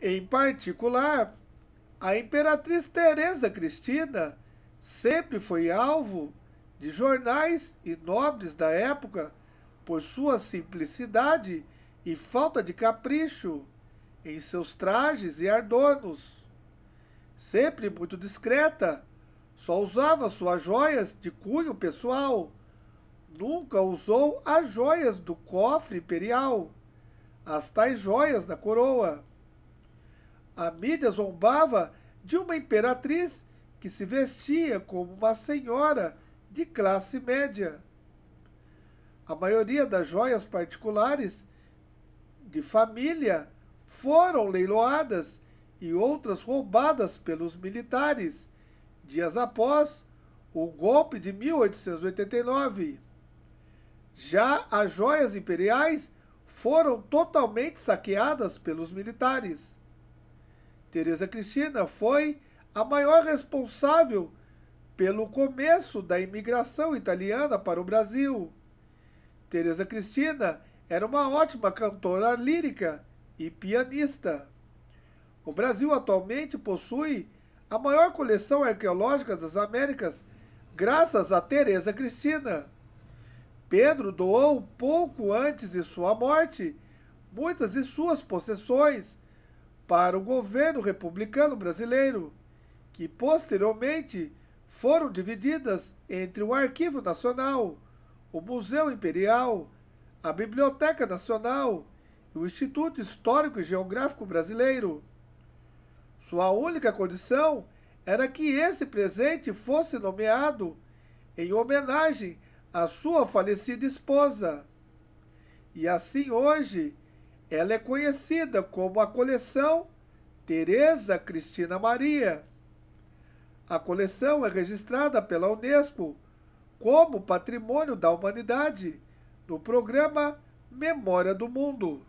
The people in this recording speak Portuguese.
Em particular, a imperatriz Teresa Cristina sempre foi alvo de jornais e nobres da época por sua simplicidade e falta de capricho em seus trajes e adornos. Sempre muito discreta, só usava suas joias de cunho pessoal. Nunca usou as joias do cofre imperial, as tais joias da coroa. A mídia zombava de uma imperatriz que se vestia como uma senhora de classe média. A maioria das joias particulares de família foram leiloadas e outras roubadas pelos militares dias após o golpe de 1889. Já as joias imperiais foram totalmente saqueadas pelos militares. Teresa Cristina foi a maior responsável pelo começo da imigração italiana para o Brasil. Teresa Cristina era uma ótima cantora lírica e pianista. O Brasil atualmente possui a maior coleção arqueológica das Américas, graças a Teresa Cristina. Pedro doou pouco antes de sua morte muitas de suas possessões para o governo republicano brasileiro, que posteriormente foram divididas entre o Arquivo Nacional, o Museu Imperial, a Biblioteca Nacional e o Instituto Histórico e Geográfico Brasileiro. Sua única condição era que esse presente fosse nomeado em homenagem à sua falecida esposa. E assim hoje, ela é conhecida como a coleção Teresa Cristina Maria. A coleção é registrada pela Unesco como Patrimônio da Humanidade no programa Memória do Mundo.